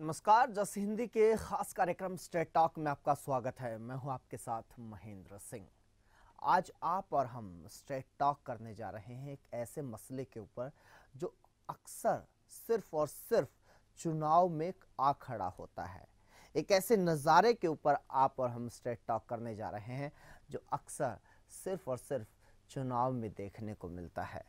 नमस्कार जस हिंदी के खास कार्यक्रम स्टेट टॉक में आपका स्वागत है मैं हूं आपके साथ महेंद्र सिंह आज आप और हम स्टेट टॉक करने जा रहे हैं एक ऐसे मसले के ऊपर जो अक्सर सिर्फ और सिर्फ चुनाव में आ खड़ा होता है एक ऐसे नज़ारे के ऊपर आप और हम स्टेट टॉक करने जा रहे हैं जो अक्सर सिर्फ और सिर्फ चुनाव में देखने को मिलता है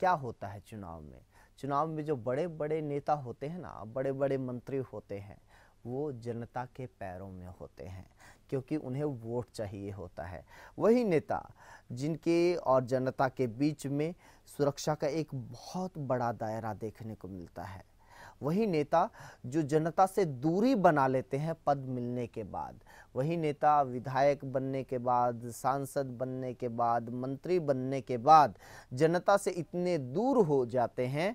क्या होता है चुनाव में चुनाव में जो बड़े बड़े नेता होते हैं ना बड़े बड़े मंत्री होते हैं वो जनता के पैरों में होते हैं क्योंकि उन्हें वोट चाहिए होता है वही नेता जिनके और जनता के बीच में सुरक्षा का एक बहुत बड़ा दायरा देखने को मिलता है वही नेता जो जनता से दूरी बना लेते हैं पद मिलने के बाद वही नेता विधायक बनने के बाद सांसद बनने के बाद मंत्री बनने के बाद जनता से इतने दूर हो जाते हैं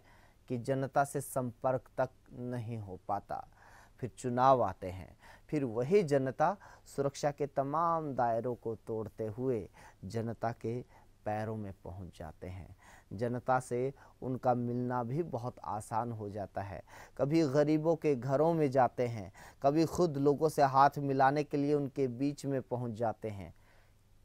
कि जनता से संपर्क तक नहीं हो पाता फिर चुनाव आते हैं फिर वही जनता सुरक्षा के तमाम दायरों को तोड़ते हुए जनता के पैरों में पहुंच जाते हैं जनता से उनका मिलना भी बहुत आसान हो जाता है कभी गरीबों के घरों में जाते हैं कभी खुद लोगों से हाथ मिलाने के लिए उनके बीच में पहुंच जाते हैं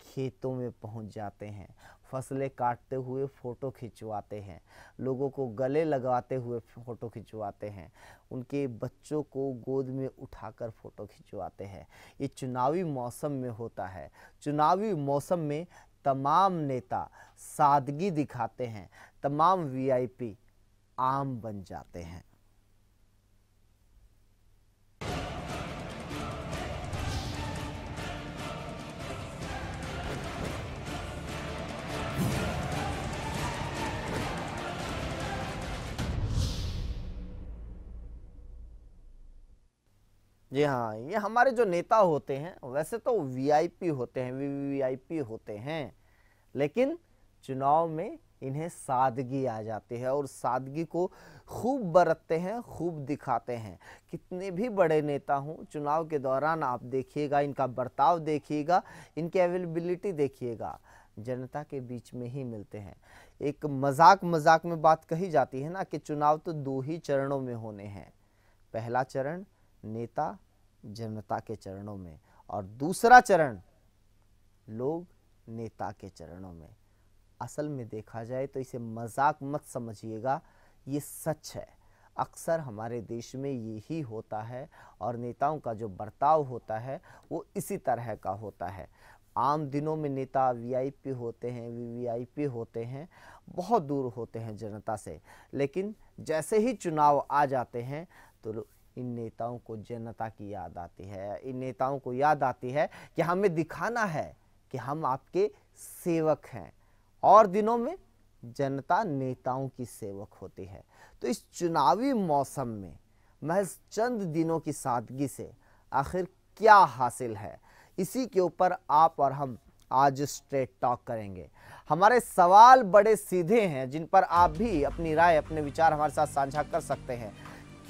खेतों में पहुंच जाते हैं फसलें काटते हुए फ़ोटो खिंचवाते हैं लोगों को गले लगाते हुए फ़ोटो खिंचवाते हैं उनके बच्चों को गोद में उठाकर फ़ोटो खिंचवाते हैं ये चुनावी मौसम में होता है चुनावी मौसम में तमाम नेता सादगी दिखाते हैं तमाम वीआईपी आम बन जाते हैं जी हाँ ये हमारे जो नेता होते हैं वैसे तो वीआईपी होते हैं वीवीआईपी होते हैं लेकिन चुनाव में इन्हें सादगी आ जाती है और सादगी को खूब बरतते हैं खूब दिखाते हैं कितने भी बड़े नेता हों चुनाव के दौरान आप देखिएगा इनका बर्ताव देखिएगा इनकी अवेलेबिलिटी देखिएगा जनता के बीच में ही मिलते हैं एक मजाक मजाक में बात कही जाती है ना कि चुनाव तो दो ही चरणों में होने हैं पहला चरण नेता जनता के चरणों में और दूसरा चरण लोग नेता के चरणों में असल में देखा जाए तो इसे मजाक मत समझिएगा ये सच है अक्सर हमारे देश में यही होता है और नेताओं का जो बर्ताव होता है वो इसी तरह का होता है आम दिनों में नेता वीआईपी होते हैं वीवीआईपी होते हैं बहुत दूर होते हैं जनता से लेकिन जैसे ही चुनाव आ जाते हैं तो इन नेताओं को जनता की याद आती है इन नेताओं को याद आती है कि हमें दिखाना है कि हम आपके सेवक हैं और दिनों में जनता नेताओं की सेवक होती है तो इस चुनावी मौसम में महज चंद दिनों की सादगी से आखिर क्या हासिल है इसी के ऊपर आप और हम आज स्ट्रेट टॉक करेंगे हमारे सवाल बड़े सीधे हैं जिन पर आप भी अपनी राय अपने विचार हमारे साथ साझा कर सकते हैं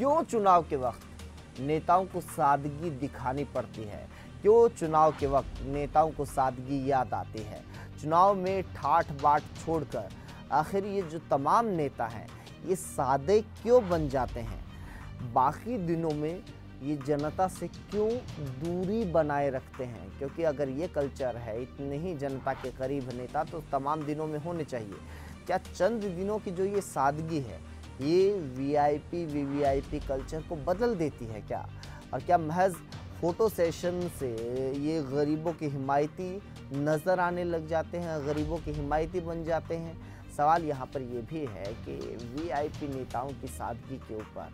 क्यों चुनाव के वक्त नेताओं को सादगी दिखानी पड़ती है क्यों चुनाव के वक्त नेताओं को सादगी याद आती है चुनाव में ठाठ बाट छोड़कर आखिर ये जो तमाम नेता हैं ये सादे क्यों बन जाते हैं बाकी दिनों में ये जनता से क्यों दूरी बनाए रखते हैं क्योंकि अगर ये कल्चर है इतने ही जनता के करीब नेता तो तमाम दिनों में होने चाहिए क्या चंद दिनों की जो ये सादगी है ये वीआईपी वीवीआईपी कल्चर को बदल देती है क्या और क्या महज फ़ोटो सेशन से ये गरीबों की हिमायती नज़र आने लग जाते हैं गरीबों के हिमायती बन जाते हैं सवाल यहाँ पर ये भी है कि वीआईपी नेताओं की सादगी के ऊपर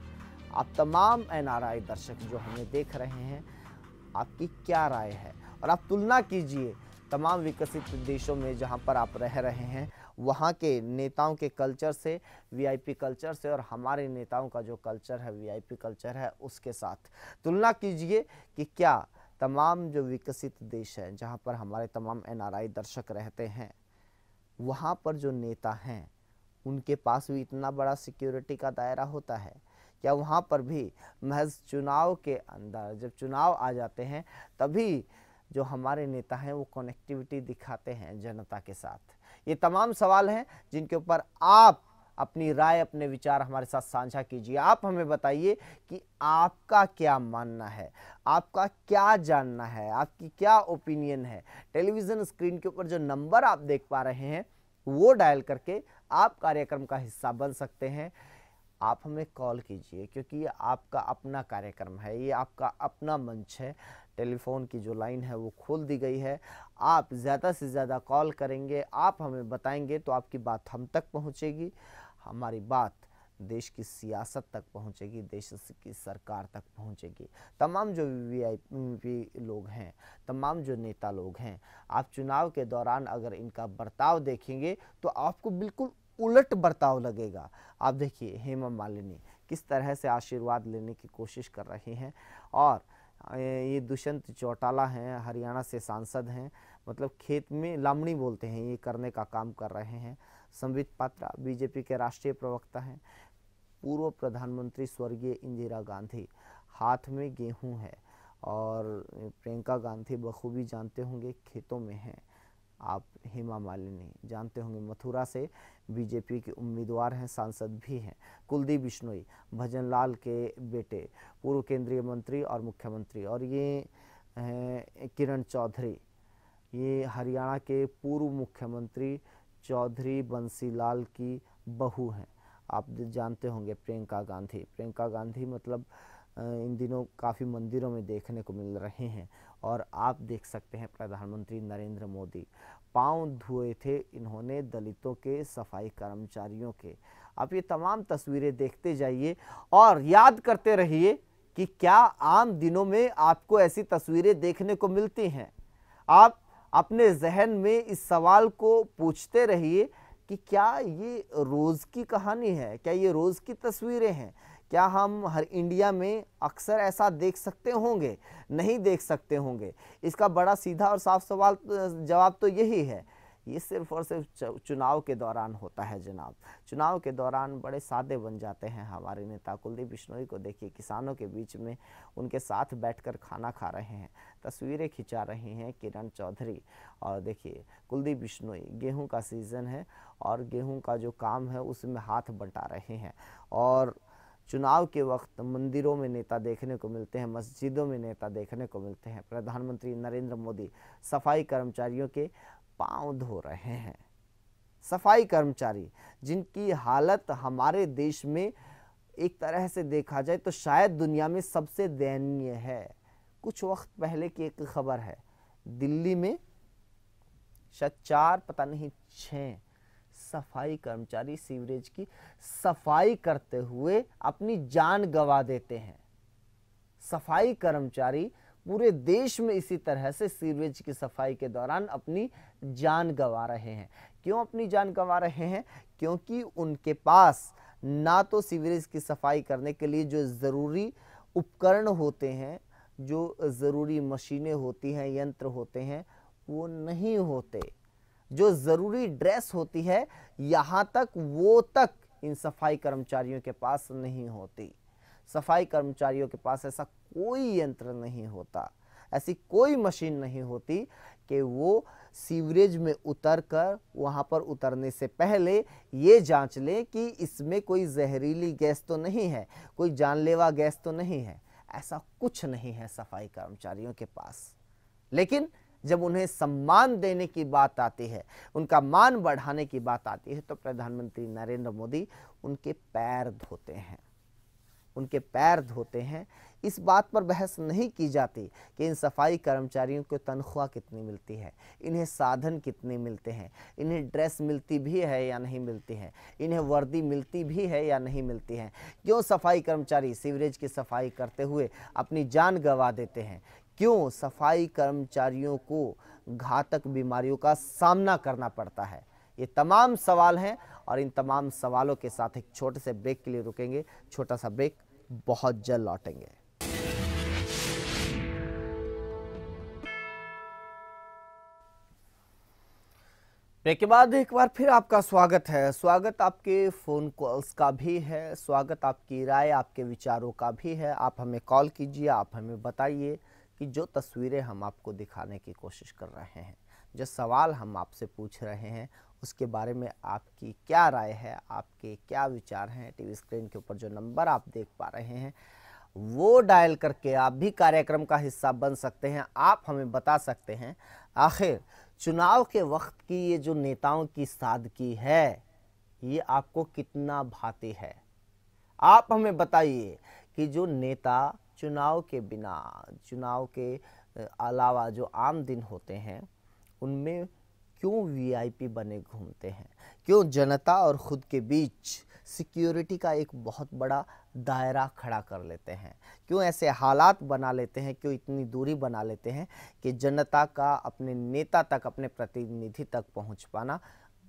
आप तमाम एनआरआई दर्शक जो हमें देख रहे हैं आपकी क्या राय है और आप तुलना कीजिए तमाम विकसित देशों में जहाँ पर आप रह रहे हैं वहाँ के नेताओं के कल्चर से वीआईपी कल्चर से और हमारे नेताओं का जो कल्चर है वीआईपी कल्चर है उसके साथ तुलना कीजिए कि क्या तमाम जो विकसित देश हैं जहाँ पर हमारे तमाम एनआरआई दर्शक रहते हैं वहाँ पर जो नेता हैं उनके पास भी इतना बड़ा सिक्योरिटी का दायरा होता है क्या वहाँ पर भी महज चुनाव के अंदर जब चुनाव आ जाते हैं तभी जो हमारे नेता हैं वो कनेक्टिविटी दिखाते हैं जनता के साथ ये तमाम सवाल हैं जिनके ऊपर आप अपनी राय अपने विचार हमारे साथ साझा कीजिए आप हमें बताइए कि आपका क्या मानना है आपका क्या जानना है आपकी क्या ओपिनियन है टेलीविज़न स्क्रीन के ऊपर जो नंबर आप देख पा रहे हैं वो डायल करके आप कार्यक्रम का हिस्सा बन सकते हैं आप हमें कॉल कीजिए क्योंकि ये आपका अपना कार्यक्रम है ये आपका अपना मंच है टेलीफोन की जो लाइन है वो खोल दी गई है आप ज़्यादा से ज़्यादा कॉल करेंगे आप हमें बताएंगे तो आपकी बात हम तक पहुँचेगी हमारी बात देश की सियासत तक पहुंचेगी देश की सरकार तक पहुंचेगी तमाम जो वी लोग हैं तमाम जो नेता लोग हैं आप चुनाव के दौरान अगर इनका बर्ताव देखेंगे तो आपको बिल्कुल उलट बर्ताव लगेगा आप देखिए हेमा मालिनी किस तरह से आशीर्वाद लेने की कोशिश कर रही हैं और ये दुष्यंत चौटाला हैं हरियाणा से सांसद हैं मतलब खेत में लामणी बोलते हैं ये करने का काम कर रहे हैं संबित पात्रा बीजेपी के राष्ट्रीय प्रवक्ता हैं पूर्व प्रधानमंत्री स्वर्गीय इंदिरा गांधी हाथ में गेहूं है और प्रियंका गांधी बखूबी जानते होंगे खेतों में हैं आप हेमा मालिनी जानते होंगे मथुरा से बीजेपी के उम्मीदवार हैं सांसद भी हैं कुलदीप बिश्नोई भजनलाल के बेटे पूर्व केंद्रीय मंत्री और मुख्यमंत्री और ये हैं किरण चौधरी ये हरियाणा के पूर्व मुख्यमंत्री चौधरी बंसीलाल की बहू हैं आप जानते होंगे प्रियंका गांधी प्रियंका गांधी मतलब इन दिनों काफ़ी मंदिरों में देखने को मिल रहे हैं और आप देख सकते हैं प्रधानमंत्री नरेंद्र मोदी पांव धोए थे इन्होंने दलितों के सफाई कर्मचारियों के आप ये तमाम तस्वीरें देखते जाइए और याद करते रहिए कि क्या आम दिनों में आपको ऐसी तस्वीरें देखने को मिलती हैं आप अपने जहन में इस सवाल को पूछते रहिए कि क्या ये रोज़ की कहानी है क्या ये रोज़ की तस्वीरें हैं क्या हम हर इंडिया में अक्सर ऐसा देख सकते होंगे नहीं देख सकते होंगे इसका बड़ा सीधा और साफ सवाल जवाब तो यही है ये सिर्फ और सिर्फ चुनाव के दौरान होता है जनाब चुनाव के दौरान बड़े सादे बन जाते हैं हमारे नेता कुलदीप बिश्नोई को देखिए किसानों के बीच में उनके साथ बैठकर खाना खा रहे हैं तस्वीरें खिंचा रहे हैं किरण चौधरी और देखिए कुलदीप बिश्नोई गेहूं का सीज़न है और गेहूं का जो काम है उसमें हाथ बंटा रहे हैं और चुनाव के वक्त मंदिरों में नेता देखने को मिलते हैं मस्जिदों में नेता देखने को मिलते हैं प्रधानमंत्री नरेंद्र मोदी सफाई कर्मचारियों के पांव धो रहे हैं सफाई कर्मचारी जिनकी हालत हमारे देश में एक तरह से देखा जाए तो शायद दुनिया में सबसे दयनीय है कुछ वक्त पहले की एक खबर है दिल्ली में शायद चार पता नहीं छः सफाई कर्मचारी सीवरेज की सफाई करते हुए अपनी जान गवा देते हैं सफाई कर्मचारी पूरे देश में इसी तरह से सीवरेज की सफाई के दौरान अपनी जान गंवा रहे हैं क्यों अपनी जान गंवा रहे हैं क्योंकि उनके पास ना तो सीवरेज की सफाई करने के लिए जो ज़रूरी उपकरण होते हैं जो ज़रूरी मशीनें होती हैं यंत्र होते हैं वो नहीं होते जो ज़रूरी ड्रेस होती है यहाँ तक वो तक इन सफाई कर्मचारियों के पास नहीं होती सफाई कर्मचारियों के पास ऐसा कोई यंत्र नहीं होता ऐसी कोई मशीन नहीं होती कि वो सीवरेज में उतर कर वहाँ पर उतरने से पहले ये जांच लें कि इसमें कोई जहरीली गैस तो नहीं है कोई जानलेवा गैस तो नहीं है ऐसा कुछ नहीं है सफाई कर्मचारियों के पास लेकिन जब उन्हें सम्मान देने की बात आती है उनका मान बढ़ाने की बात आती है तो प्रधानमंत्री नरेंद्र मोदी उनके पैर धोते हैं उनके पैर धोते हैं इस बात पर बहस नहीं की जाती कि इन सफाई कर्मचारियों को तनख्वाह कितनी मिलती है इन्हें साधन कितने मिलते हैं इन्हें ड्रेस मिलती भी है या नहीं मिलती है इन्हें वर्दी मिलती भी है या नहीं मिलती है क्यों सफाई कर्मचारी सीवरेज की सफाई करते हुए अपनी जान गंवा देते हैं क्यों सफाई कर्मचारियों को घातक बीमारियों का सामना करना पड़ता है ये तमाम सवाल हैं और इन तमाम सवालों के साथ एक छोटे से ब्रेक के लिए रुकेंगे छोटा सा ब्रेक बहुत जल्द लौटेंगे ब्रेक के बाद एक बार फिर आपका स्वागत है स्वागत आपके फ़ोन कॉल्स का भी है स्वागत आपकी राय आपके विचारों का भी है आप हमें कॉल कीजिए आप हमें बताइए कि जो तस्वीरें हम आपको दिखाने की कोशिश कर रहे हैं जो सवाल हम आपसे पूछ रहे हैं उसके बारे में आपकी क्या राय है आपके क्या विचार हैं टीवी स्क्रीन के ऊपर जो नंबर आप देख पा रहे हैं वो डायल करके आप भी कार्यक्रम का हिस्सा बन सकते हैं आप हमें बता सकते हैं आखिर चुनाव के वक्त की ये जो नेताओं की सादगी है ये आपको कितना भाती है आप हमें बताइए कि जो नेता चुनाव के बिना चुनाव के अलावा जो आम दिन होते हैं उनमें क्यों वीआईपी बने घूमते हैं क्यों जनता और ख़ुद के बीच सिक्योरिटी का एक बहुत बड़ा दायरा खड़ा कर लेते हैं क्यों ऐसे हालात बना लेते हैं क्यों इतनी दूरी बना लेते हैं कि जनता का अपने नेता तक अपने प्रतिनिधि तक पहुंच पाना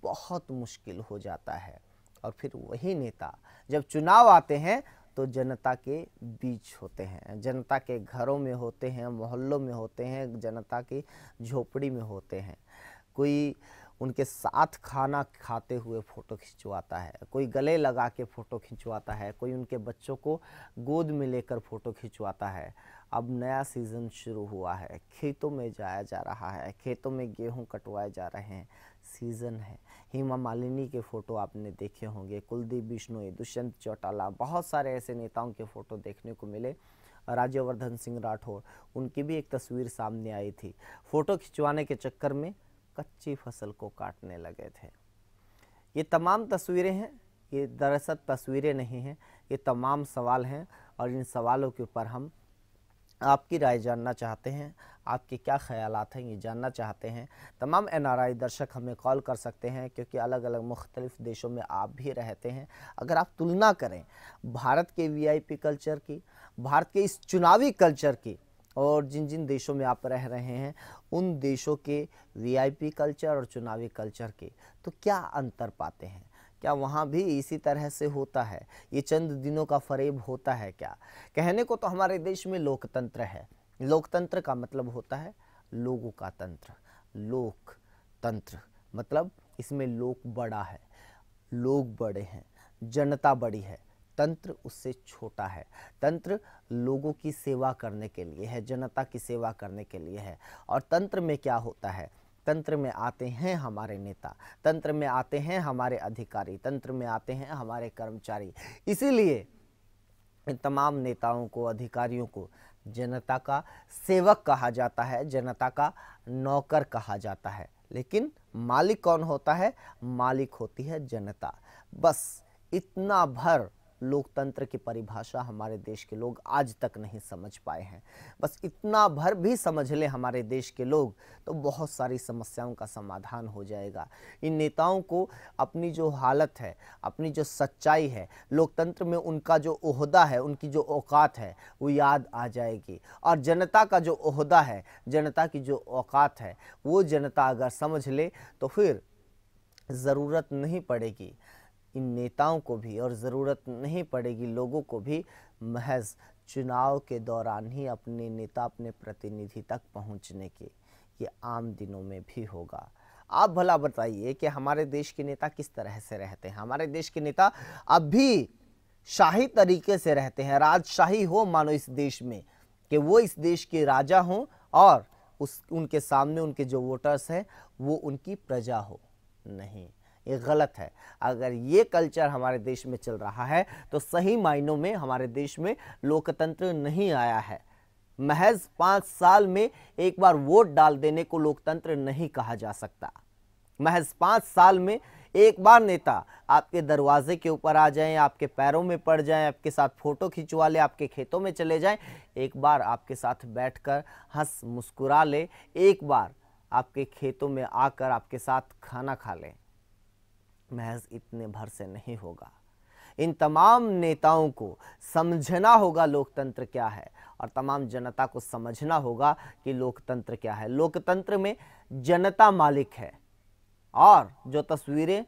बहुत मुश्किल हो जाता है और फिर वही नेता जब चुनाव आते हैं तो जनता के बीच होते हैं जनता के घरों में होते हैं मोहल्लों में होते हैं जनता की झोपड़ी में होते हैं कोई उनके साथ खाना खाते हुए फ़ोटो खिंचवाता है कोई गले लगा के फ़ोटो खिंचवाता है कोई उनके बच्चों को गोद में लेकर फ़ोटो खिंचवाता है अब नया सीज़न शुरू हुआ है खेतों में जाया जा रहा है खेतों में गेहूं कटवाए जा रहे हैं सीज़न है हेमा मालिनी के फ़ोटो आपने देखे होंगे कुलदीप बिश्नोई दुष्यंत चौटाला बहुत सारे ऐसे नेताओं के फ़ोटो देखने को मिले राज्यवर्धन सिंह राठौर उनकी भी एक तस्वीर सामने आई थी फ़ोटो खिंचवाने के चक्कर में कच्ची फसल को काटने लगे थे ये तमाम तस्वीरें हैं ये दरअसल तस्वीरें नहीं हैं ये तमाम सवाल हैं और इन सवालों के ऊपर हम आपकी राय जानना चाहते हैं आपके क्या ख्याल हैं ये जानना चाहते हैं तमाम एन दर्शक हमें कॉल कर सकते हैं क्योंकि अलग अलग मुख्तलिफ़ देशों में आप भी रहते हैं अगर आप तुलना करें भारत के वीआईपी कल्चर की भारत के इस चुनावी कल्चर की और जिन जिन देशों में आप रह रहे हैं उन देशों के वीआईपी कल्चर और चुनावी कल्चर के तो क्या अंतर पाते हैं क्या वहाँ भी इसी तरह से होता है ये चंद दिनों का फरेब होता है क्या कहने को तो हमारे देश में लोकतंत्र है लोकतंत्र का मतलब होता है लोगों का तंत्र लोकतंत्र मतलब इसमें लोक बड़ा है लोग बड़े हैं जनता बड़ी है तंत्र उससे छोटा है तंत्र लोगों की सेवा करने के लिए है जनता की सेवा करने के लिए है और तंत्र में क्या होता है तंत्र में आते हैं हमारे नेता तंत्र में आते हैं हमारे अधिकारी तंत्र में आते हैं हमारे कर्मचारी इसीलिए इन तमाम नेताओं को अधिकारियों को जनता का सेवक कहा जाता है जनता का नौकर कहा जाता है लेकिन मालिक कौन होता है मालिक होती है जनता बस इतना भर लोकतंत्र की परिभाषा हमारे देश के लोग आज तक नहीं समझ पाए हैं बस इतना भर भी समझ ले हमारे देश के लोग तो बहुत सारी समस्याओं का समाधान हो जाएगा इन नेताओं को अपनी जो हालत है अपनी जो सच्चाई है लोकतंत्र में उनका जो ओहदा है उनकी जो औकात है वो याद आ जाएगी और जनता का जो ओहदा है जनता की जो औकात है वो जनता अगर समझ ले तो फिर ज़रूरत नहीं पड़ेगी इन नेताओं को भी और ज़रूरत नहीं पड़ेगी लोगों को भी महज चुनाव के दौरान ही अपने नेता अपने प्रतिनिधि तक पहुंचने के ये आम दिनों में भी होगा आप भला बताइए कि हमारे देश के नेता किस तरह से रहते हैं हमारे देश के नेता अब भी शाही तरीके से रहते हैं राजशाही हो मानो इस देश में कि वो इस देश के राजा हों और उस उनके सामने उनके जो वोटर्स हैं वो उनकी प्रजा हो नहीं ये गलत है अगर ये कल्चर हमारे देश में चल रहा है तो सही मायनों में हमारे देश में लोकतंत्र नहीं आया है महज पाँच साल में एक बार वोट डाल देने को लोकतंत्र नहीं कहा जा सकता महज पाँच साल में एक बार नेता आपके दरवाजे के ऊपर आ जाएं आपके पैरों में पड़ जाएं आपके साथ फ़ोटो खिंचवा ले आपके खेतों में चले जाएं एक बार आपके साथ बैठकर हंस मुस्कुरा ले एक बार आपके खेतों में आकर आपके साथ खाना खा लें महज इतने भर से नहीं होगा इन तमाम नेताओं को समझना होगा लोकतंत्र क्या है और तमाम जनता को समझना होगा कि लोकतंत्र क्या है लोकतंत्र में जनता मालिक है और जो तस्वीरें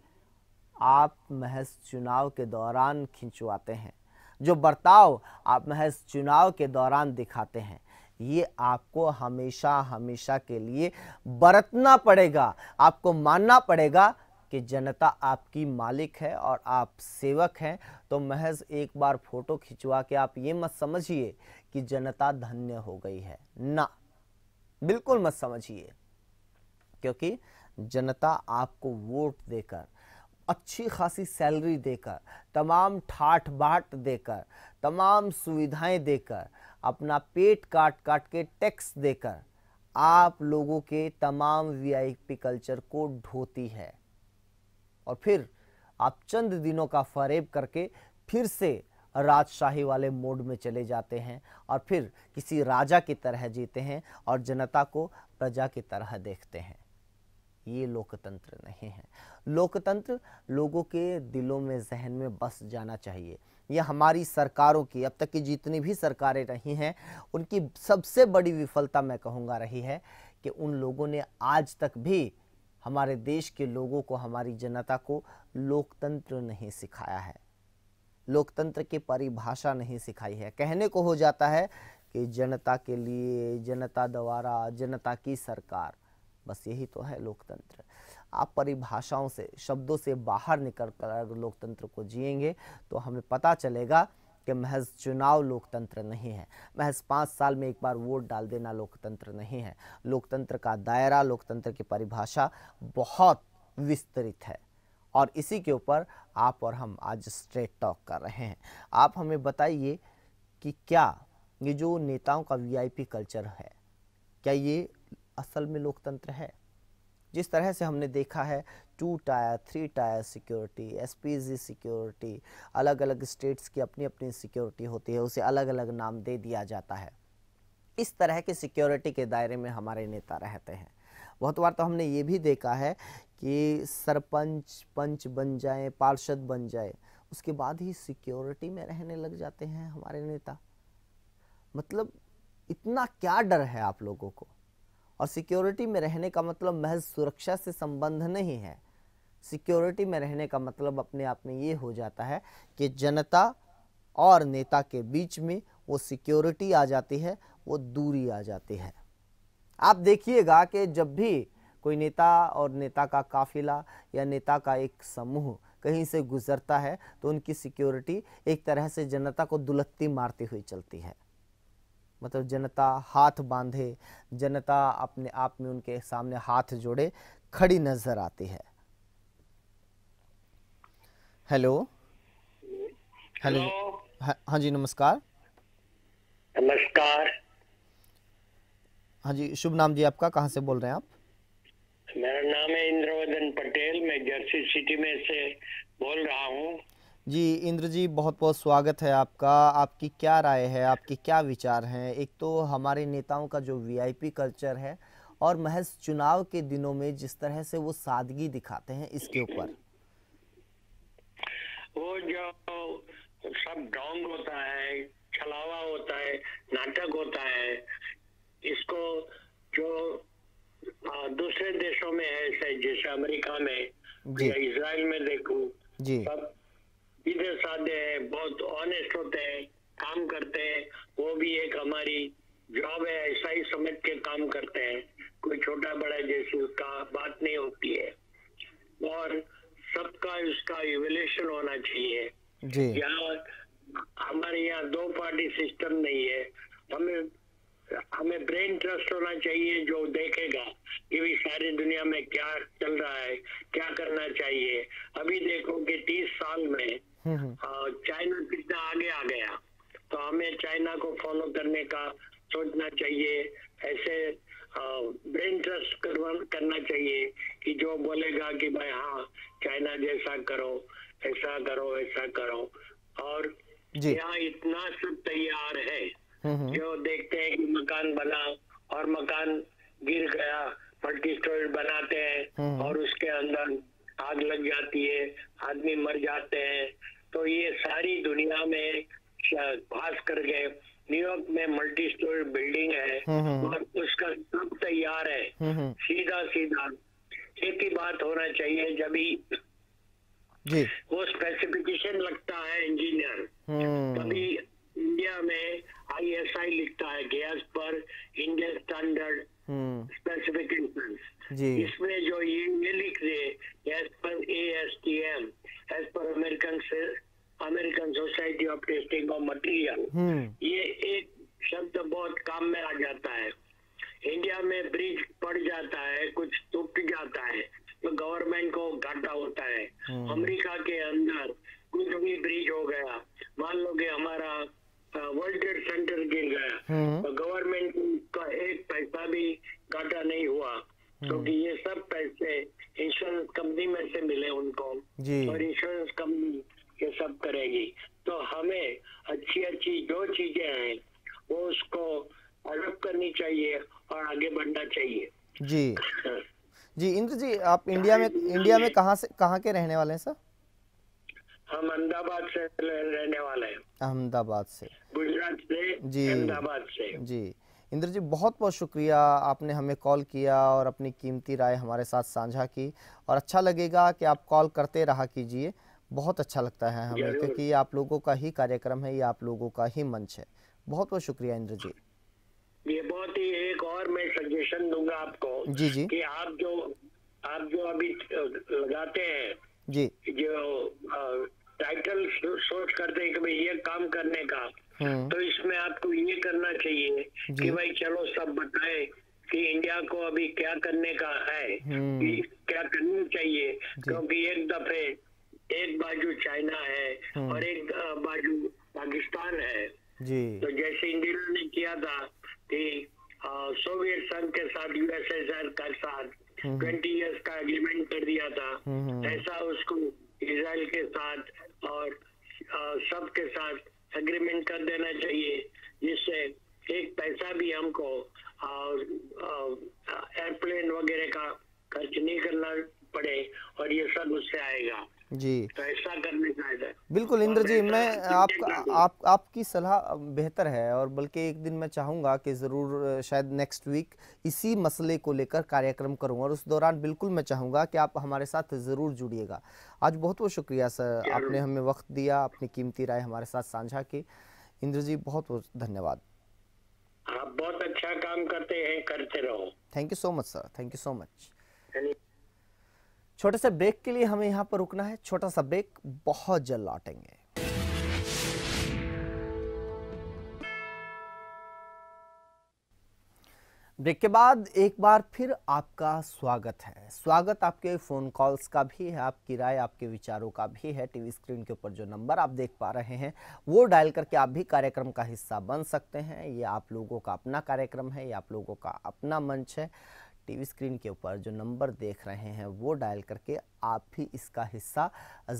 आप महज चुनाव के दौरान खिंचवाते हैं जो बर्ताव आप महज चुनाव के दौरान दिखाते हैं ये आपको हमेशा हमेशा के लिए बरतना पड़ेगा आपको मानना पड़ेगा कि जनता आपकी मालिक है और आप सेवक हैं तो महज एक बार फोटो खिंचवा के आप ये मत समझिए कि जनता धन्य हो गई है ना बिल्कुल मत समझिए क्योंकि जनता आपको वोट देकर अच्छी खासी सैलरी देकर तमाम ठाठ बाट देकर तमाम सुविधाएं देकर अपना पेट काट काट के टैक्स देकर आप लोगों के तमाम वीआईपी कल्चर को ढोती है और फिर आप चंद दिनों का फरेब करके फिर से राजशाही वाले मोड में चले जाते हैं और फिर किसी राजा की तरह जीते हैं और जनता को प्रजा की तरह देखते हैं ये लोकतंत्र नहीं है लोकतंत्र लोगों के दिलों में जहन में बस जाना चाहिए यह हमारी सरकारों की अब तक की जितनी भी सरकारें रही हैं उनकी सबसे बड़ी विफलता मैं कहूँगा रही है कि उन लोगों ने आज तक भी हमारे देश के लोगों को हमारी जनता को लोकतंत्र नहीं सिखाया है लोकतंत्र की परिभाषा नहीं सिखाई है कहने को हो जाता है कि जनता के लिए जनता द्वारा जनता की सरकार बस यही तो है लोकतंत्र आप परिभाषाओं से शब्दों से बाहर निकल कर लोकतंत्र को जिएंगे तो हमें पता चलेगा कि महज चुनाव लोकतंत्र नहीं है महज पाँच साल में एक बार वोट डाल देना लोकतंत्र नहीं है लोकतंत्र का दायरा लोकतंत्र की परिभाषा बहुत विस्तृत है और इसी के ऊपर आप और हम आज स्ट्रेट टॉक कर रहे हैं आप हमें बताइए कि क्या ये जो नेताओं का वीआईपी कल्चर है क्या ये असल में लोकतंत्र है जिस तरह से हमने देखा है two tier three tier security SPG security अलग अलग स्टेट्स की अपनी अपनी सिक्योरिटी होती है उसे अलग अलग नाम दे दिया जाता है इस तरह के सिक्योरिटी के दायरे में हमारे नेता रहते हैं बहुत बार तो हमने ये भी देखा है कि सरपंच पंच बन जाए पार्षद बन जाए उसके बाद ही सिक्योरिटी में रहने लग जाते हैं हमारे नेता मतलब इतना क्या डर है आप लोगों को और सिक्योरिटी में रहने का मतलब महज सुरक्षा से संबंध नहीं है सिक्योरिटी में रहने का मतलब अपने आप में ये हो जाता है कि जनता और नेता के बीच में वो सिक्योरिटी आ जाती है वो दूरी आ जाती है आप देखिएगा कि जब भी कोई नेता और नेता का काफिला या नेता का एक समूह कहीं से गुजरता है तो उनकी सिक्योरिटी एक तरह से जनता को दुलत्ती मारती हुई चलती है मतलब जनता हाथ बांधे जनता अपने आप में उनके सामने हाथ जोड़े खड़ी नजर आती है हेलो हेलो हाँ, हाँ जी नमस्कार नमस्कार हाँ जी शुभ नाम जी आपका कहाँ से बोल रहे हैं आप मेरा नाम है इंद्रवदन पटेल मैं जर्सी सिटी में से बोल रहा हूँ जी इंद्र जी बहुत बहुत स्वागत है आपका आपकी क्या राय है आपके क्या विचार हैं एक तो हमारे नेताओं का जो वीआईपी कल्चर है और महज चुनाव के दिनों में जिस तरह से वो सादगी दिखाते हैं इसके ऊपर वो जो सब डोंग होता है छलावा होता है नाटक होता है इसको जो दूसरे देशों में है जैसे अमेरिका में या इसराइल में देखू सब सीधे साधे है बहुत ऑनेस्ट होते हैं काम करते हैं वो भी एक हमारी जॉब है ऐसा ही समझ के काम करते हैं कोई छोटा बड़ा जैसे उसका बात नहीं कॉम्पिटिशन होना चाहिए जी यहाँ हमारे यहाँ दो पार्टी सिस्टम नहीं है हमें हमें ब्रेन ट्रस्ट होना चाहिए वेबसाइट लिखता है गैस पर इंडियन स्टैंडर्ड स्पेसिफिक इसमें जो ये ये लिख रहे as per A S T M as per American American society of testing of material ये एक शब्द बहुत काम में आ जाता है इंडिया में ब्रिज पड़ जाता है कुछ टूट जाता है तो गवर्नमेंट को घाटा होता है हम्म। अमेरिका के अंदर कुछ भी ब्रिज हो गया मान लो कि हमारा वर्ल्ड ट्रेड सेंटर गिर गया हम्म। और गवर्नमेंट का एक पैसा भी घाटा नहीं हुआ हम्म। क्योंकि तो ये सब पैसे इंश्योरेंस कंपनी में से मिले उनको और इंश्योरेंस कंपनी ये सब करेगी तो हमें अच्छी अच्छी जो चीजें हैं वो उसको अलग करनी चाहिए और आगे बढ़ना चाहिए जी हाँ। जी इंद्र जी आप इंडिया में हाँ। इंडिया में कहाँ से कहाँ के रहने वाले हैं सर અમદાવાદ સે એટલે રહેવાલાય અમદાવાદ સે ગુજરાત સે અમદાવાદ સે જી ઇન્દ્રજી બહુત બહુત શુક્રિયા આપને હમે કોલ કિયા ઓર અપની કીમતી رائے હમારે સાથ સાંઝા કી ઓર અચ્છા لگےગા કે આપ કોલ કરતે રહા કીજીએ બહુત અચ્છા લગતા હે હમે કે કે આપ લોકો કા હી કાર્યક્રમ હે યે આપ લોકો કા હી મંચ હે બહુત બહુત શુક્રિયા ઇન્દ્રજી યે બહોત હી એક ઓર મે સજેશન dunga આપકો કે આપ જો આપ જો અબ લગાતે હે જી જો टाइटल सोच करते हैं कि भाई ये काम करने का हाँ। तो इसमें आपको ये करना चाहिए कि भाई चलो सब बताए कि इंडिया को अभी क्या करने का है हम्म। क्या करनी चाहिए क्योंकि एक दफे एक बाजू चाइना है हाँ। और एक बाजू पाकिस्तान है जी तो जैसे इंडिया ने किया था कि सोवियत संघ के साथ यूएसएसआर के साथ ट्वेंटी हम्म। ईयर्स का एग्रीमेंट कर दिया था हम्म। ऐसा उसको इसराइल के साथ और सबके साथ एग्रीमेंट कर देना चाहिए जिससे एक पैसा भी हमको एयरप्लेन वगैरह का खर्च नहीं करना पड़े और ये सब उससे आएगा जी तो ऐसा करने चाहिए बिल्कुल इंद्र जी मैं आप, आप आपकी सलाह बेहतर है और बल्कि एक दिन मैं चाहूंगा कि ज़रूर शायद नेक्स्ट वीक इसी मसले को लेकर कार्यक्रम करूँगा और उस दौरान बिल्कुल मैं चाहूंगा कि आप हमारे साथ ज़रूर जुड़िएगा आज बहुत बहुत शुक्रिया सर आपने हमें वक्त दिया अपनी कीमती राय हमारे साथ साझा की इंद्र जी बहुत बहुत धन्यवाद आप बहुत अच्छा काम करते हैं करते रहो thank you so much sir thank you so much छोटे से ब्रेक के लिए हमें यहां पर रुकना है छोटा सा ब्रेक बहुत जल्द लौटेंगे ब्रेक के बाद एक बार फिर आपका स्वागत है स्वागत आपके फ़ोन कॉल्स का भी है आपकी राय आपके विचारों का भी है टीवी स्क्रीन के ऊपर जो नंबर आप देख पा रहे हैं वो डायल करके आप भी कार्यक्रम का हिस्सा बन सकते हैं ये आप लोगों का अपना कार्यक्रम है ये आप लोगों का अपना मंच है टीवी स्क्रीन के ऊपर जो नंबर देख रहे हैं वो डायल करके आप भी इसका हिस्सा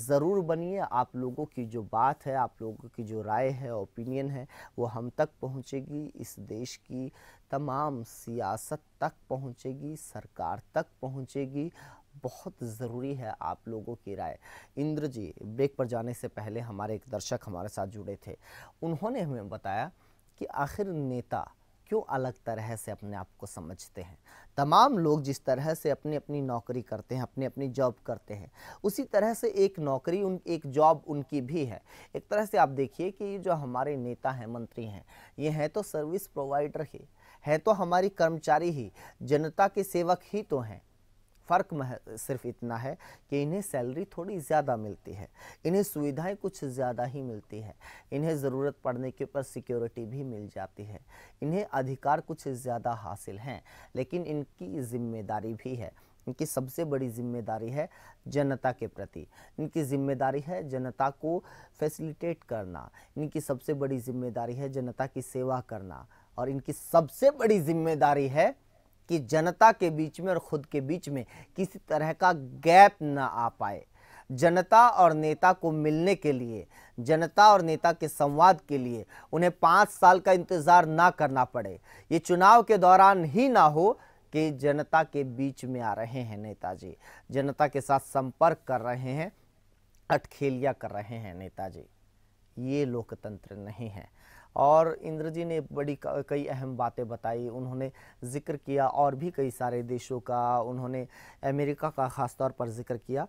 ज़रूर बनिए आप लोगों की जो बात है आप लोगों की जो राय है ओपिनियन है वो हम तक पहुंचेगी इस देश की तमाम सियासत तक पहुंचेगी सरकार तक पहुंचेगी बहुत ज़रूरी है आप लोगों की राय इंद्र जी ब्रेक पर जाने से पहले हमारे एक दर्शक हमारे साथ जुड़े थे उन्होंने हमें बताया कि आखिर नेता क्यों अलग तरह से अपने आप को समझते हैं तमाम लोग जिस तरह से अपनी अपनी नौकरी करते हैं अपनी अपनी जॉब करते हैं उसी तरह से एक नौकरी उन एक जॉब उनकी भी है एक तरह से आप देखिए कि जो हमारे नेता हैं मंत्री हैं ये हैं तो सर्विस प्रोवाइडर ही हैं तो हमारी कर्मचारी ही जनता के सेवक ही तो हैं फ़र्क सिर्फ इतना है कि इन्हें सैलरी थोड़ी ज़्यादा मिलती है इन्हें सुविधाएं कुछ ज़्यादा ही मिलती है इन्हें ज़रूरत पड़ने के ऊपर सिक्योरिटी भी मिल जाती है इन्हें अधिकार कुछ ज़्यादा हासिल हैं लेकिन इनकी जिम्मेदारी भी है इनकी सबसे बड़ी जिम्मेदारी है जनता के प्रति इनकी जिम्मेदारी है जनता को फैसिलिटेट करना इनकी सबसे बड़ी जिम्मेदारी है जनता की सेवा करना और इनकी सबसे बड़ी जिम्मेदारी है कि जनता के बीच में और खुद के बीच में किसी तरह का गैप ना आ पाए जनता और नेता को मिलने के लिए जनता और नेता के संवाद के लिए उन्हें पाँच साल का इंतज़ार ना करना पड़े ये चुनाव के दौरान ही ना हो कि जनता के बीच में आ रहे हैं नेताजी जनता के साथ संपर्क कर रहे हैं अटखेलिया कर रहे हैं नेताजी ये लोकतंत्र नहीं है और इंद्र जी ने बड़ी कई अहम बातें बताई उन्होंने ज़िक्र किया और भी कई सारे देशों का उन्होंने अमेरिका का ख़ास तौर पर ज़िक्र किया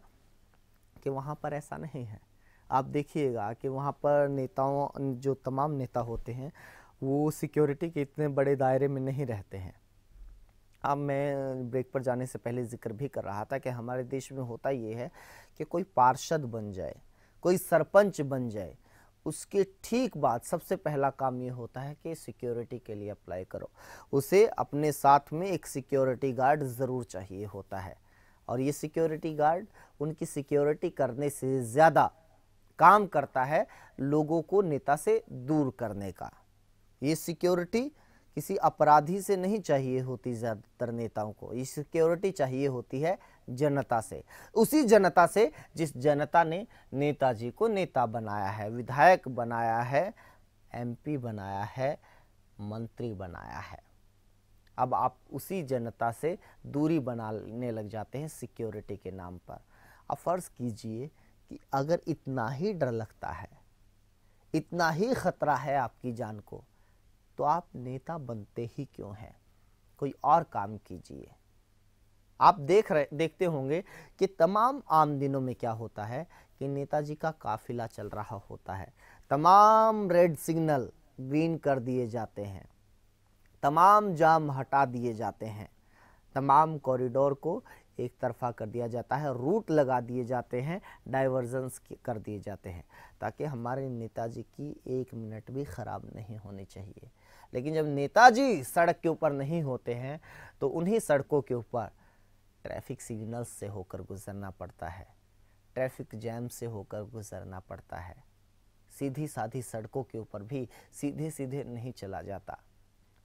कि वहाँ पर ऐसा नहीं है आप देखिएगा कि वहाँ पर नेताओं जो तमाम नेता होते हैं वो सिक्योरिटी के इतने बड़े दायरे में नहीं रहते हैं अब मैं ब्रेक पर जाने से पहले जिक्र भी कर रहा था कि हमारे देश में होता ये है कि कोई पार्षद बन जाए कोई सरपंच बन जाए उसके ठीक बाद सबसे पहला काम ये होता है कि सिक्योरिटी के लिए अप्लाई करो उसे अपने साथ में एक सिक्योरिटी गार्ड ज़रूर चाहिए होता है और ये सिक्योरिटी गार्ड उनकी सिक्योरिटी करने से ज़्यादा काम करता है लोगों को नेता से दूर करने का ये सिक्योरिटी किसी अपराधी से नहीं चाहिए होती ज़्यादातर नेताओं को ये सिक्योरिटी चाहिए होती है जनता से उसी जनता से जिस जनता ने नेताजी को नेता बनाया है विधायक बनाया है एमपी बनाया है मंत्री बनाया है अब आप उसी जनता से दूरी बनाने लग जाते हैं सिक्योरिटी के नाम पर अब फ़र्ज़ कीजिए कि अगर इतना ही डर लगता है इतना ही ख़तरा है आपकी जान को तो आप नेता बनते ही क्यों हैं कोई और काम कीजिए आप देख रहे देखते होंगे कि तमाम आम दिनों में क्या होता है कि नेताजी का काफिला चल रहा होता है तमाम रेड सिग्नल ग्रीन कर दिए जाते हैं तमाम जाम हटा दिए जाते हैं तमाम कॉरिडोर को एक तरफा कर दिया जाता है रूट लगा दिए जाते हैं डाइवर्जन्स कर दिए जाते हैं ताकि हमारे नेताजी की एक मिनट भी ख़राब नहीं होनी चाहिए लेकिन जब नेताजी सड़क के ऊपर नहीं होते हैं तो उन्हीं सड़कों के ऊपर ट्रैफिक सिग्नल से होकर गुजरना पड़ता है ट्रैफिक जैम से होकर गुजरना पड़ता है सीधी साधी सड़कों के ऊपर भी सीधे सीधे नहीं चला जाता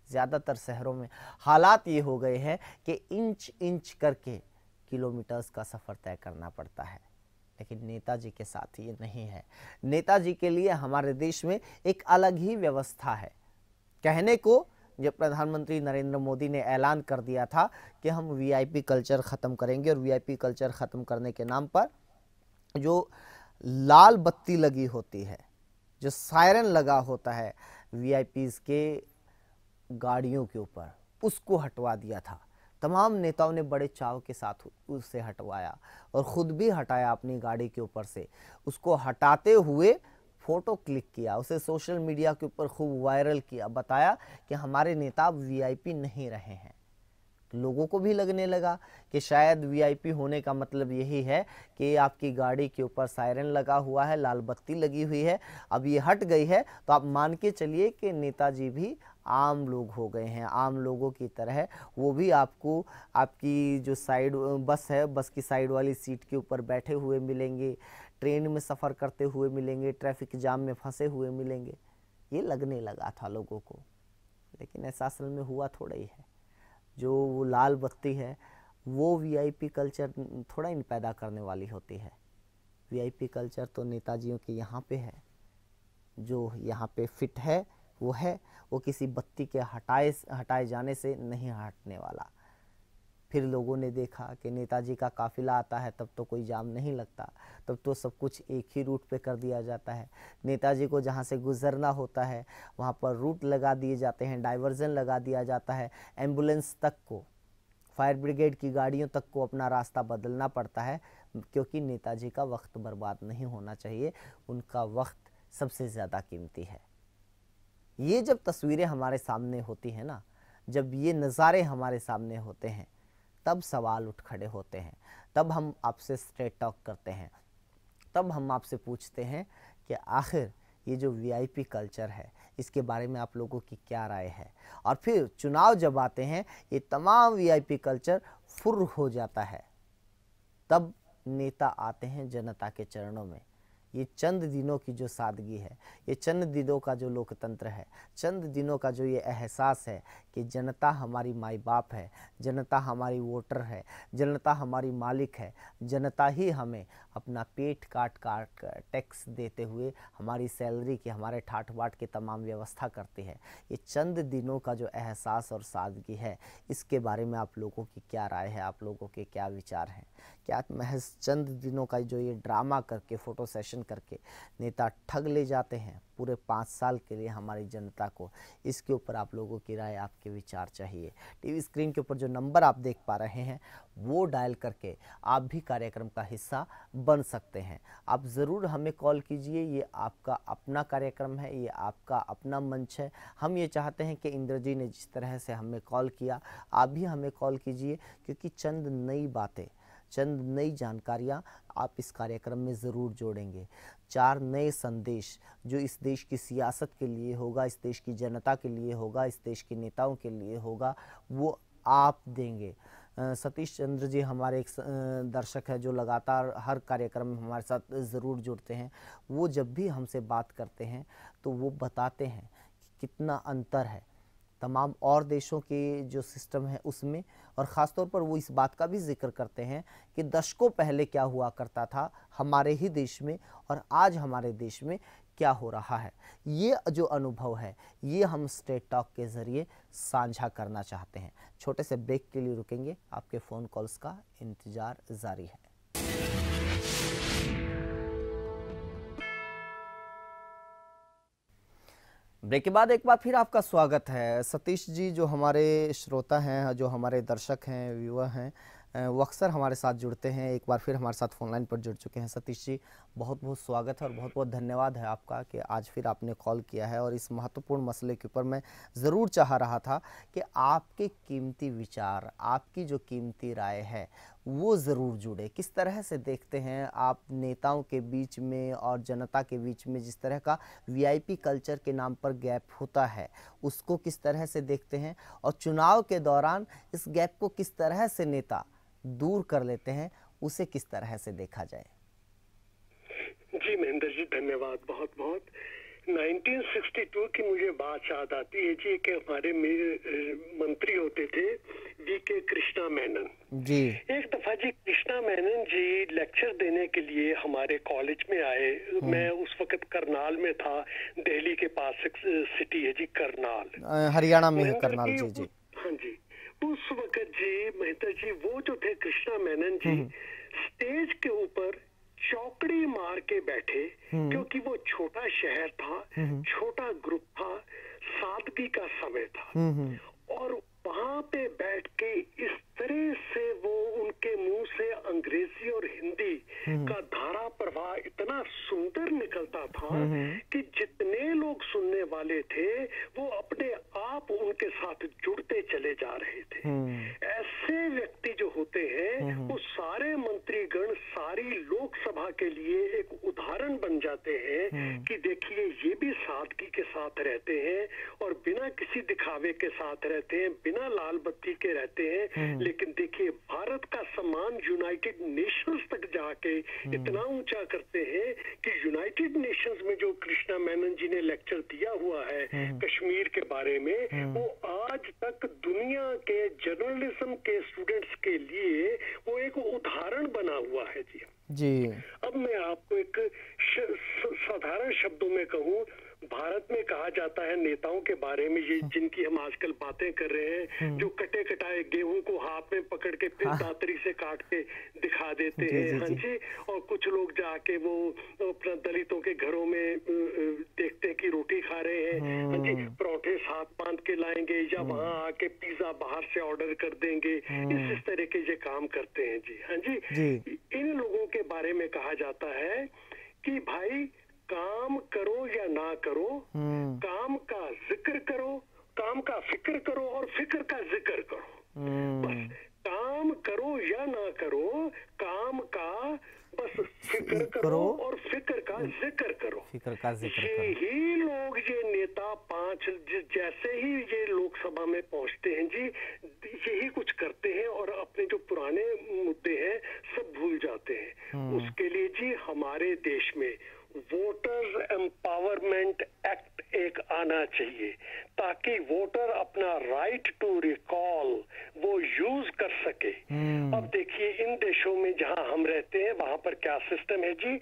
ज़्यादातर शहरों में हालात ये हो गए हैं कि इंच इंच करके किलोमीटर्स का सफ़र तय करना पड़ता है लेकिन नेताजी के साथ ये नहीं है नेताजी के लिए हमारे देश में एक अलग ही व्यवस्था है कहने को जब प्रधानमंत्री नरेंद्र मोदी ने ऐलान कर दिया था कि हम वीआईपी कल्चर ख़त्म करेंगे और वीआईपी कल्चर ख़त्म करने के नाम पर जो लाल बत्ती लगी होती है जो सायरन लगा होता है वीआईपीज़ के गाड़ियों के ऊपर उसको हटवा दिया था तमाम नेताओं ने बड़े चाव के साथ उसे हटवाया और ख़ुद भी हटाया अपनी गाड़ी के ऊपर से उसको हटाते हुए फ़ोटो क्लिक किया उसे सोशल मीडिया के ऊपर खूब वायरल किया बताया कि हमारे नेता वीआईपी नहीं रहे हैं लोगों को भी लगने लगा कि शायद वीआईपी होने का मतलब यही है कि आपकी गाड़ी के ऊपर सायरन लगा हुआ है लाल बत्ती लगी हुई है अब ये हट गई है तो आप मान के चलिए कि नेताजी भी आम लोग हो गए हैं आम लोगों की तरह वो भी आपको आपकी जो साइड बस है बस की साइड वाली सीट के ऊपर बैठे हुए मिलेंगे ट्रेन में सफ़र करते हुए मिलेंगे ट्रैफिक जाम में फंसे हुए मिलेंगे ये लगने लगा था लोगों को लेकिन ऐसा असल में हुआ थोड़ा ही है जो वो लाल बत्ती है वो वीआईपी कल्चर थोड़ा इन पैदा करने वाली होती है वीआईपी कल्चर तो नेताजियों के यहाँ पे है जो यहाँ पे फिट है वो है वो किसी बत्ती के हटाए हटाए जाने से नहीं हटने वाला फिर लोगों ने देखा कि नेताजी का काफिला आता है तब तो कोई जाम नहीं लगता तब तो सब कुछ एक ही रूट पे कर दिया जाता है नेताजी को जहाँ से गुजरना होता है वहाँ पर रूट लगा दिए जाते हैं डाइवर्जन लगा दिया जाता है एम्बुलेंस तक को फायर ब्रिगेड की गाड़ियों तक को अपना रास्ता बदलना पड़ता है क्योंकि नेताजी का वक्त बर्बाद नहीं होना चाहिए उनका वक्त सबसे ज़्यादा कीमती है ये जब तस्वीरें हमारे सामने होती हैं ना जब ये नज़ारे हमारे सामने होते हैं तब सवाल उठ खड़े होते हैं तब हम आपसे स्ट्रेट टॉक करते हैं तब हम आपसे पूछते हैं कि आखिर ये जो वीआईपी कल्चर है इसके बारे में आप लोगों की क्या राय है और फिर चुनाव जब आते हैं ये तमाम वीआईपी कल्चर फुर हो जाता है तब नेता आते हैं जनता के चरणों में ये चंद दिनों की जो सादगी है ये चंद दिनों का जो लोकतंत्र है चंद दिनों का जो ये एहसास है कि जनता हमारी माई बाप है जनता हमारी वोटर है जनता हमारी मालिक है जनता ही हमें अपना पेट काट काट कर टैक्स देते हुए हमारी सैलरी की हमारे ठाठ बाट की तमाम व्यवस्था करती है ये चंद दिनों का जो एहसास और सादगी है इसके बारे में आप लोगों की क्या राय है आप लोगों के क्या विचार हैं क्या महज चंद दिनों का जो ये ड्रामा करके फ़ोटो सेशन करके नेता ठग ले जाते हैं पूरे पाँच साल के लिए हमारी जनता को इसके ऊपर आप लोगों की राय आपके विचार चाहिए टीवी स्क्रीन के ऊपर जो नंबर आप देख पा रहे हैं वो डायल करके आप भी कार्यक्रम का हिस्सा बन सकते हैं आप ज़रूर हमें कॉल कीजिए ये आपका अपना कार्यक्रम है ये आपका अपना मंच है हम ये चाहते हैं कि इंद्र जी ने जिस तरह से हमें कॉल किया आप भी हमें कॉल कीजिए क्योंकि चंद नई बातें चंद नई जानकारियाँ आप इस कार्यक्रम में ज़रूर जोड़ेंगे चार नए संदेश जो इस देश की सियासत के लिए होगा इस देश की जनता के लिए होगा इस देश के नेताओं के लिए होगा वो आप देंगे सतीश चंद्र जी हमारे एक दर्शक है जो लगातार हर कार्यक्रम में हमारे साथ ज़रूर जुड़ते हैं वो जब भी हमसे बात करते हैं तो वो बताते हैं कि कितना अंतर है तमाम और देशों के जो सिस्टम है उसमें और ख़ास तौर पर वो इस बात का भी जिक्र करते हैं कि दशकों पहले क्या हुआ करता था हमारे ही देश में और आज हमारे देश में क्या हो रहा है ये जो अनुभव है ये हम स्टेट टॉक के ज़रिए साझा करना चाहते हैं छोटे से ब्रेक के लिए रुकेंगे आपके फ़ोन कॉल्स का इंतज़ार जारी है ब्रेक के बाद एक बार फिर आपका स्वागत है सतीश जी जो हमारे श्रोता हैं जो हमारे दर्शक हैं व्यूअर हैं वो अक्सर हमारे साथ जुड़ते हैं एक बार फिर हमारे साथ फ़ोन लाइन पर जुड़ चुके हैं सतीश जी बहुत बहुत स्वागत है और बहुत बहुत धन्यवाद है आपका कि आज फिर आपने कॉल किया है और इस महत्वपूर्ण मसले के ऊपर मैं ज़रूर चाह रहा था कि आपके कीमती विचार आपकी जो कीमती राय है वो ज़रूर जुड़े किस तरह से देखते हैं आप नेताओं के बीच में और जनता के बीच में जिस तरह का वीआईपी कल्चर के नाम पर गैप होता है उसको किस तरह से देखते हैं और चुनाव के दौरान इस गैप को किस तरह से नेता दूर कर लेते हैं उसे किस तरह से देखा जाए जी महेंद्र जी धन्यवाद बहुत बहुत 1962 की मुझे बात याद आती है जी कि हमारे मंत्री होते थे जी के कृष्णा मेनन जी एक दफा जी कृष्णा मेनन जी लेक्चर देने के लिए हमारे कॉलेज में आए हम्म। मैं उस वक्त करनाल में था दिल्ली के पास एक सिटी है जी करनाल हरियाणा में है करनाल जी जी हाँ जी उस वक्त जी मेहता जी वो जो थे कृष्णा मेनन जी हम्म। स्टेज के ऊपर चौकड़े मार के बैठे हम्म। क्योंकि वो छोटा शहर था हम्म। छोटा ग्रुप था सादगी का समय था हम्म, और वहां पे बैठ के इस तरह से वो उनके मुंह से अंग्रेजी और हिंदी हम्म। का धारा प्रवाह इतना सुंदर निकलता था हम्म, हम्म। कि जितने लोग सुनने वाले थे वो अपने आप उनके साथ जुड़ते चले जा रहे थे ऐसे व्यक्ति जो होते हैं वो सारे मंत्रीगण सारी लोकसभा के लिए एक उदाहरण बन जाते हैं कि देखिए ये भी सादगी के साथ रहते हैं और बिना किसी दिखावे के साथ रहते हैं बिना लाल बत्ती के रहते हैं हम्म। लेकिन देखिए भारत का सम्मान यूनाइटेड नेशंस तक जाके हम्म। इतना ऊंचा करते हैं कि यूनाइटेड नेशंस में जो कृष्णा मेनन जी ने लेक्चर दिया हुआ है हम्म। कश्मीर के बारे में वो आज तक दुनिया के जर्नलिज्म के स्टूडेंट्स के लिए वो एक उदाहरण बना हुआ है जी जी अब मैं आपको एक साधारण शब्दों में कहूँ भारत में कहा जाता है नेताओं के बारे में ये हाँ। जिनकी हम आजकल बातें कर रहे हैं हाँ। जो कटे कटाए गेहूं को हाथ में पकड़ के फिर हाँ। दातरी से काट के दिखा देते हैं हाँ जी और कुछ लोग जाके वो दलितों के घरों में देखते हैं कि रोटी खा रहे हैं हाँ जी परौठे साथ बांध के लाएंगे या वहाँ आके पिज्जा बाहर से ऑर्डर कर देंगे इस इस तरह के ये काम करते हैं जी हाँ जी इन लोगों के बारे में कहा जाता है कि भाई काम करो या ना करो हम्म। काम का जिक्र करो काम का फिक्र करो और फिक्र का जिक्र करो हम्म। बस काम करो या ना करो काम का बस फिक्र करो और फिक्र का जिक्र करो फिक्र का जिक्र ये ही लोग ये नेता पांच जैसे ही ये लोकसभा में पहुंचते हैं जी यही कुछ करते हैं और अपने जो पुराने मुद्दे हैं सब भूल जाते हैं हम्म। उसके लिए जी हमारे देश में वोटर एम्पावरमेंट एक्ट एक आना चाहिए ताकि वोटर अपना राइट टू रिकॉल वो यूज कर सके hmm. अब देखिए इन देशों में जहां हम रहते हैं वहां पर क्या सिस्टम है जी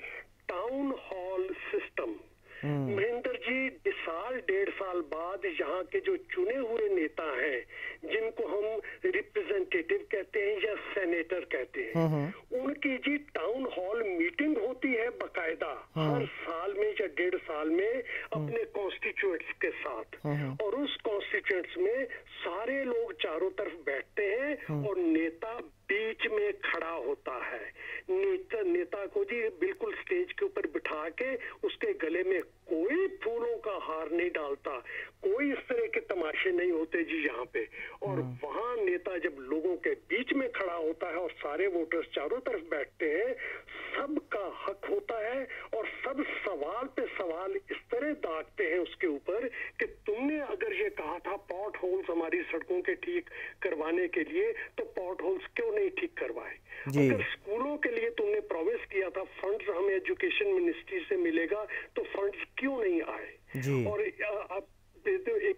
टाउन हॉल सिस्टम हम्म। महेंद्र जी साल डेढ़ साल बाद यहाँ के जो चुने हुए नेता हैं जिनको हम रिप्रेजेंटेटिव कहते हैं या सेनेटर कहते हैं हम्म, हम्म। उनकी जी टाउन हॉल मीटिंग होती है बकायदा हर साल में या डेढ़ साल में अपने कॉन्स्टिट्यूएंट्स के साथ और उस कॉन्स्टिट्यूएंट्स में सारे लोग चारों तरफ बैठते हैं और नेता बीच में खड़ा होता है नेता नेता को जी बिल्कुल स्टेज के ऊपर बिठा के उसके गले में कोई फूलों का हार नहीं डालता कोई इस तरह के तमाशे अच्छे नहीं होते जी यहाँ पे और हाँ। वहां नेता जब लोगों के बीच में खड़ा होता है और सारे वोटर्स चारों तरफ बैठते हैं सबका हक होता है और सब सवाल पे सवाल इस तरह दागते हैं उसके ऊपर कि तुमने अगर ये कहा था पॉट होल्स हमारी सड़कों के ठीक करवाने के लिए तो पॉट होल्स क्यों नहीं ठीक करवाए अगर स्कूलों के लिए तुमने प्रोमिस किया था फंड्स हमें एजुकेशन मिनिस्ट्री से मिलेगा तो फंड्स क्यों नहीं आए और अब तो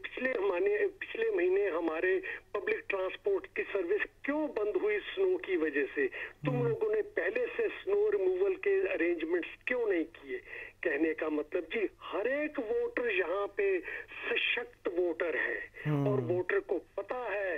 पिछले माने पिछले महीने हमारे पब्लिक ट्रांसपोर्ट की सर्विस क्यों बंद हुई स्नो की वजह से तुम हम्म। लोगों ने पहले से स्नो रिमूवल के अरेंजमेंट्स क्यों नहीं किए कहने का मतलब जी हर एक वोटर यहाँ पे सशक्त वोटर है हम्म। और वोटर को पता है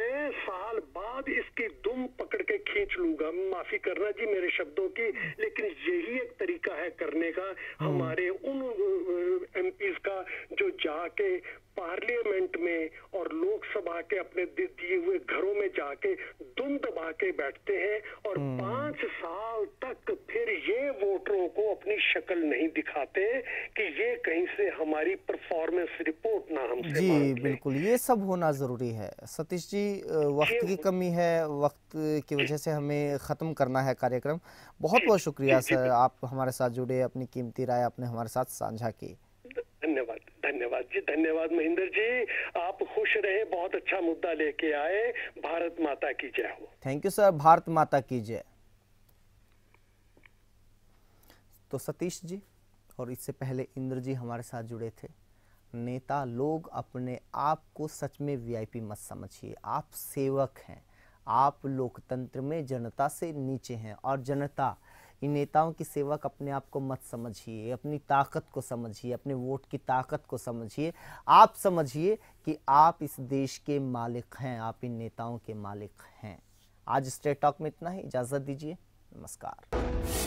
मैं साल बाद इसकी दुम पकड़ के खींच लूंगा माफी करना जी मेरे शब्दों की लेकिन यही एक तरीका है करने का हम्म। हमारे उन एम का जो जाके पार्लियामेंट में और लोकसभा के अपने दिए हुए घरों में जाके दुम दबा के बैठते हैं और हम्म। पांच साल तक फिर ये वोटरों को शक्ल नहीं दिखाते कि ये कहीं से हमारी परफॉर्मेंस रिपोर्ट ना हम जी बिल्कुल ये सब होना ज़रूरी है सतीश जी वक्त की कमी है वक्त की वजह से हमें ख़त्म करना है कार्यक्रम बहुत बहुत शुक्रिया सर आप हमारे साथ जुड़े अपनी कीमती राय आपने हमारे साथ साझा की धन्यवाद धन्यवाद जी धन्यवाद महेंद्र जी आप खुश रहे बहुत अच्छा मुद्दा लेके आए भारत माता की जय हो थैंक यू सर भारत माता की जय तो सतीश जी और इससे पहले इंद्र जी हमारे साथ जुड़े थे नेता लोग अपने आप को सच में वीआईपी मत समझिए आप सेवक हैं आप लोकतंत्र में जनता से नीचे हैं और जनता इन नेताओं की सेवक अपने आप को मत समझिए अपनी ताकत को समझिए अपने वोट की ताकत को समझिए आप समझिए कि आप इस देश के मालिक हैं आप इन नेताओं के मालिक हैं आज स्टेट टॉक में इतना ही इजाज़त दीजिए नमस्कार